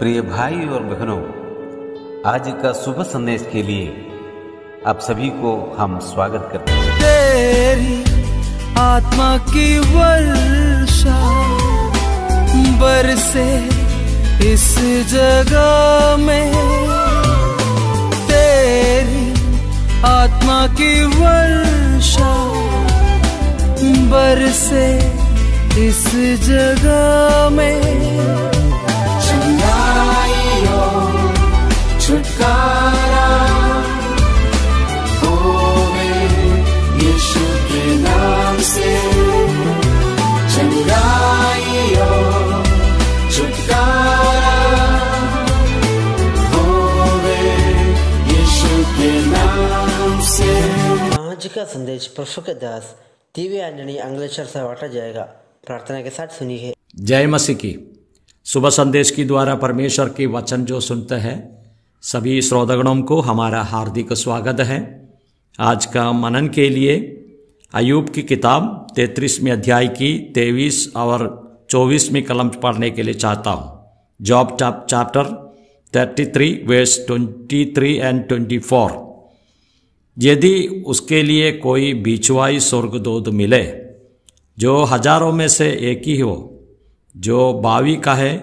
प्रिय भाई और बहनों आज का शुभ संदेश के लिए आप सभी को हम स्वागत करते हैं तेरी आत्मा की वर्षा बरसे इस जगह में तेरी आत्मा की वर्षा बरसे इस जगह में छुटकारा होवे यीशु के आज का संदेश प्रफुक दास दिव्य आंजनी अंगलेश्वर से बांटा जाएगा प्रार्थना के साथ सुनिए जय मसीह की सुबह संदेश की द्वारा परमेश्वर के वचन जो सुनते हैं सभी श्रोतगणों को हमारा हार्दिक स्वागत है आज का मनन के लिए अयूब की किताब तैतीसवीं अध्याय की तेईस और चौबीसवीं कलम पढ़ने के लिए चाहता हूँ जॉब चैप्टर थर्टी थ्री वेस twenty three and twenty four यदि उसके लिए कोई बीचवाई स्वर्गदूत मिले जो हजारों में से एक ही हो जो बावी का है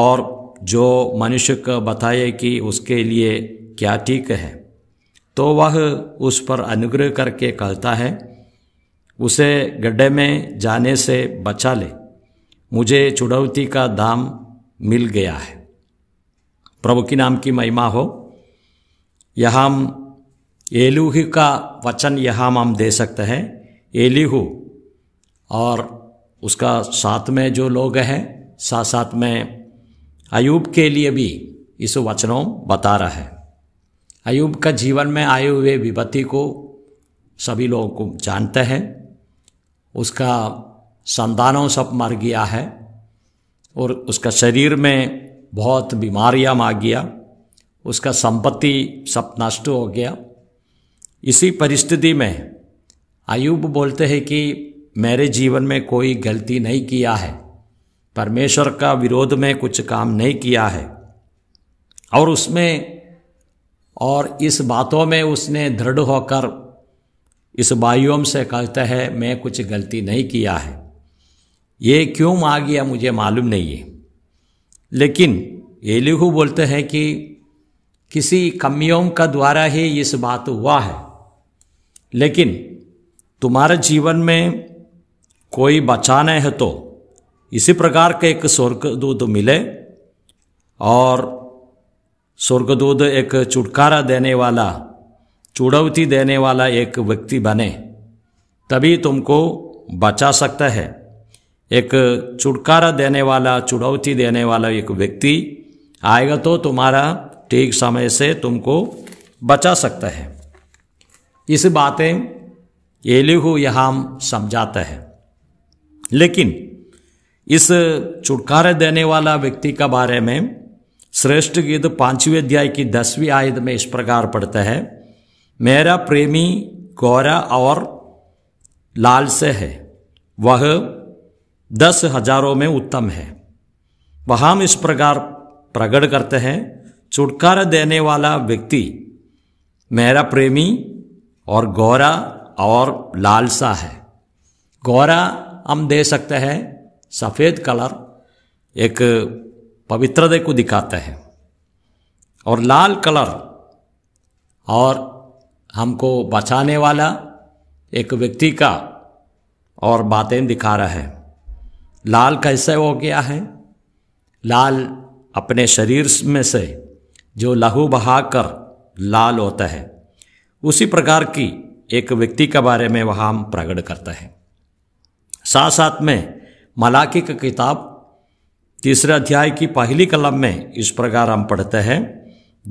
और जो मनुष्य को बताए कि उसके लिए क्या ठीक है तो वह उस पर अनुग्रह करके कहता है उसे गड्ढे में जाने से बचा ले मुझे चुड़ौती का दाम मिल गया है प्रभु की नाम की महिमा हो यह हम एलुह का वचन यहाँ हम दे सकते हैं एलिहु और उसका साथ में जो लोग हैं साथ साथ में अयूब के लिए भी इस वचनों बता रहा है अयूब का जीवन में आए हुए विपत्ति को सभी लोगों को जानते हैं उसका संतानों सब मर गया है और उसका शरीर में बहुत बीमारियां आ गया उसका संपत्ति सब नष्ट हो गया इसी परिस्थिति में अयूब बोलते हैं कि मेरे जीवन में कोई गलती नहीं किया है परमेश्वर का विरोध में कुछ काम नहीं किया है और उसमें और इस बातों में उसने दृढ़ होकर इस बायोम से कहता है मैं कुछ गलती नहीं किया है ये क्यों आ गया मुझे मालूम नहीं है लेकिन एलिहू बोलते हैं कि किसी कमियों का द्वारा ही इस बात हुआ है लेकिन तुम्हारे जीवन में कोई बचाना है तो इसी प्रकार के एक स्वर्गदूत मिले और स्वर्गदूत एक छुटकारा देने वाला चुड़ौती देने वाला एक व्यक्ति बने तभी तुमको बचा सकता है एक छुटकारा देने वाला चुड़ौती देने वाला एक व्यक्ति आएगा तो तुम्हारा ठीक समय से तुमको बचा सकता है इस बातें एलिहू यहाँ समझाता है लेकिन इस छुटकारा देने वाला व्यक्ति का बारे में श्रेष्ठ गीत पांचवें अध्याय की दसवीं आयत में इस प्रकार पढ़ता है मेरा प्रेमी गौरा और लाल से है वह दस हजारों में उत्तम है वह हम इस प्रकार प्रकट करते हैं छुटकारा देने वाला व्यक्ति मेरा प्रेमी और गौरा और लालसा है गौरा हम दे सकते हैं सफ़ेद कलर एक पवित्रता को दिखाता है और लाल कलर और हमको बचाने वाला एक व्यक्ति का और बातें दिखा रहा है लाल कैसे हो गया है लाल अपने शरीर में से जो लहू बहाकर लाल होता है उसी प्रकार की एक व्यक्ति के बारे में वह हम प्रकट करते हैं साथ साथ में मलाके की किताब तीसरे अध्याय की पहली कलम में इस प्रकार हम पढ़ते हैं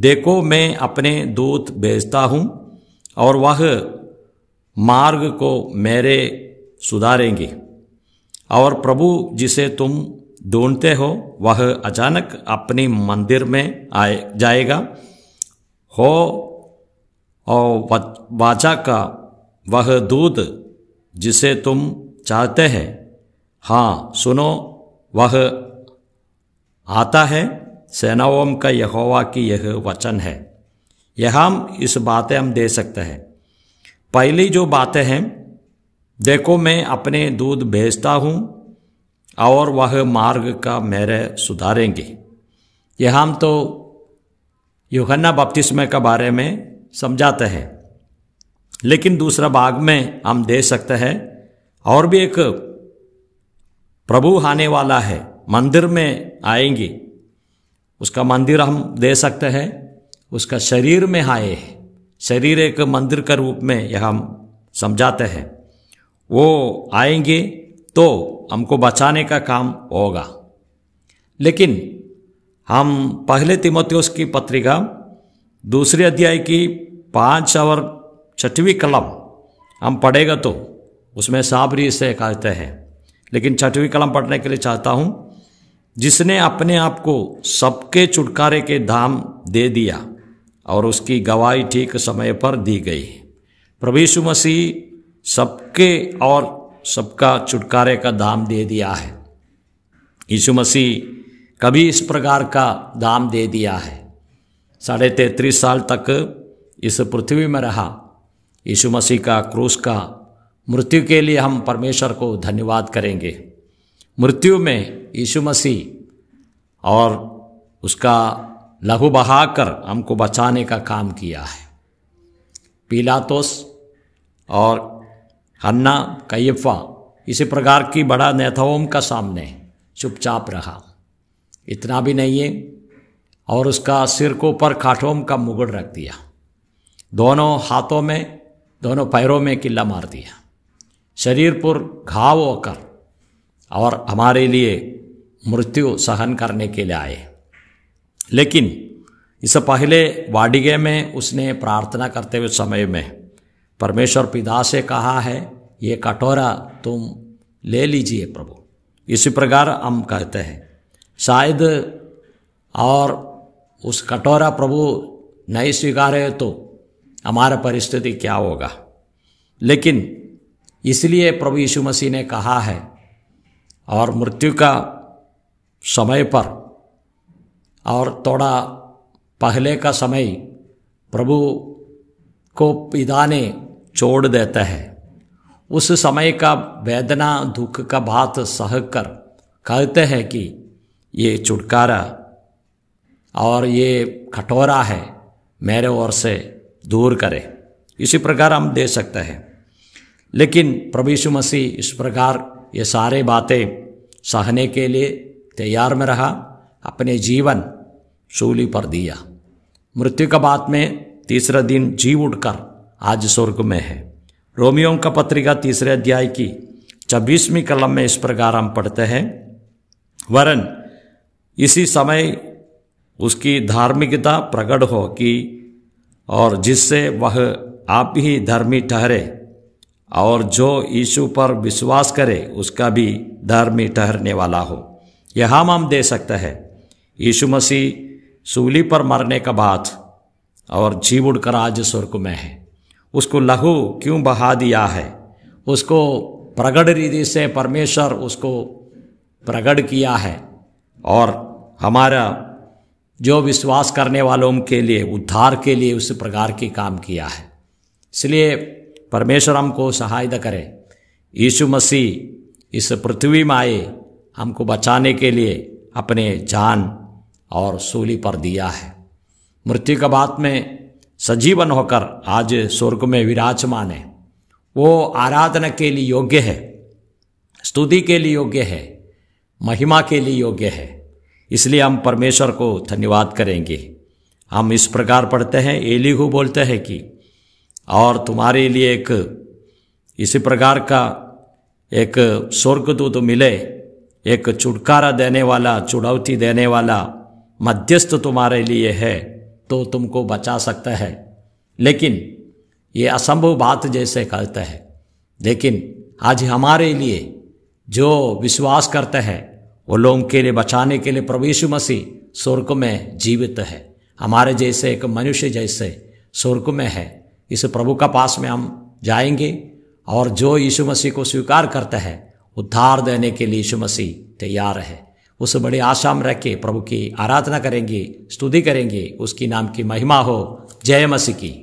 देखो मैं अपने दूत भेजता हूँ और वह मार्ग को मेरे सुधारेंगे और प्रभु जिसे तुम ढूंढते हो वह अचानक अपने मंदिर में आए जाएगा हो और वाचा का वह दूध जिसे तुम चाहते हैं हाँ सुनो वह आता है सेनाओं का यहोवा की यह वचन है यह हम इस बातें हम दे सकते हैं पहली जो बातें हैं देखो मैं अपने दूध भेजता हूँ और वह मार्ग का मेरे सुधारेंगे यह हम तो युगन्ना बपतिस्मे के बारे में समझाते हैं लेकिन दूसरा भाग में हम दे सकते हैं और भी एक प्रभु आने वाला है मंदिर में आएंगे उसका मंदिर हम दे सकते हैं उसका शरीर में आए शरीर एक मंदिर के रूप में यह हम समझाते हैं वो आएंगे तो हमको बचाने का काम होगा लेकिन हम पहले तिमोत्योस की पत्रिका दूसरे अध्याय की पाँच और छठवीं कलम हम पढ़ेगा तो उसमें साबरी से कहते हैं लेकिन छठवीं कलम पढ़ने के लिए चाहता हूं जिसने अपने आप को सबके छुटकारे के धाम दे दिया और उसकी गवाही ठीक समय पर दी गई प्रभु यीशु मसीह सबके और सबका छुटकारे का दाम दे दिया है यीशु मसीह कभी इस प्रकार का दाम दे दिया है साढ़े तैतीस साल तक इस पृथ्वी में रहा यीशु मसीह का क्रूस का मृत्यु के लिए हम परमेश्वर को धन्यवाद करेंगे मृत्यु में यीशु मसीह और उसका लहू बहाकर हमको बचाने का काम किया है पीलातोस और हन्ना कैफा इसी प्रकार की बड़ा नेथाओम का सामने चुपचाप रहा इतना भी नहीं है और उसका सिर को ऊपर खाटोम का मुगड़ रख दिया दोनों हाथों में दोनों पैरों में किला मार दिया शरीर पर घाव होकर और हमारे लिए मृत्यु सहन करने के लिए आए लेकिन इससे पहले वाडिगे में उसने प्रार्थना करते हुए समय में परमेश्वर पिता से कहा है ये कटोरा तुम ले लीजिए प्रभु इसी प्रकार हम कहते हैं शायद और उस कटोरा प्रभु नहीं स्वीकारे तो हमारा परिस्थिति क्या होगा लेकिन इसलिए प्रभु यीशु मसीह ने कहा है और मृत्यु का समय पर और थोड़ा पहले का समय प्रभु को पिता ने छोड़ देता है उस समय का वेदना दुख का बात सह कर कहते हैं कि ये छुटकारा और ये कठोरा है मेरे ओर से दूर करे इसी प्रकार हम दे सकते हैं लेकिन प्रभु मसीह इस प्रकार ये सारे बातें सहने के लिए तैयार में रहा अपने जीवन सूली पर दिया मृत्यु का बाद में तीसरा दिन जीव उठकर आज स्वर्ग में है रोमियो का पत्रिका तीसरे अध्याय की छब्बीसवीं कलम में इस प्रकार हम पढ़ते हैं वरन इसी समय उसकी धार्मिकता प्रकट हो कि और जिससे वह आप ही धर्मी ठहरे और जो यीशु पर विश्वास करे उसका भी धर्मी ठहरने वाला हो यह हम हम दे सकता है यीशु मसीह सूली पर मरने का बाद और जीव उड़कर आज स्वर्ग में है उसको लहू क्यों बहा दिया है उसको प्रगढ़ रीति से परमेश्वर उसको प्रगढ़ किया है और हमारा जो विश्वास करने वालों के लिए उद्धार के लिए उस प्रकार की काम किया है इसलिए परमेश्वर हमको सहायता करे यीशु मसीह इस पृथ्वी में आए हमको बचाने के लिए अपने जान और सूली पर दिया है मृत्यु के बाद में सजीवन होकर आज स्वर्ग में विराजमान है वो आराधना के लिए योग्य है स्तुति के लिए योग्य है महिमा के लिए योग्य है इसलिए हम परमेश्वर को धन्यवाद करेंगे हम इस प्रकार पढ़ते हैं एलिहू बोलते हैं कि और तुम्हारे लिए एक इसी प्रकार का एक स्वर्गदूत मिले एक छुटकारा देने वाला चुनौती देने वाला मध्यस्थ तुम्हारे लिए है तो तुमको बचा सकता है लेकिन ये असंभव बात जैसे कहते हैं लेकिन आज हमारे लिए जो विश्वास करते हैं वो लोगों के लिए बचाने के लिए प्रवेश मसीह स्वर्ग में जीवित है हमारे जैसे एक मनुष्य जैसे स्वर्ग में है इस प्रभु का पास में हम जाएंगे और जो यीशु मसीह को स्वीकार करता है उद्धार देने के लिए यीशु मसीह तैयार है उस बड़े आशा में रह के प्रभु की आराधना करेंगे स्तुति करेंगे उसकी नाम की महिमा हो जय मसीह की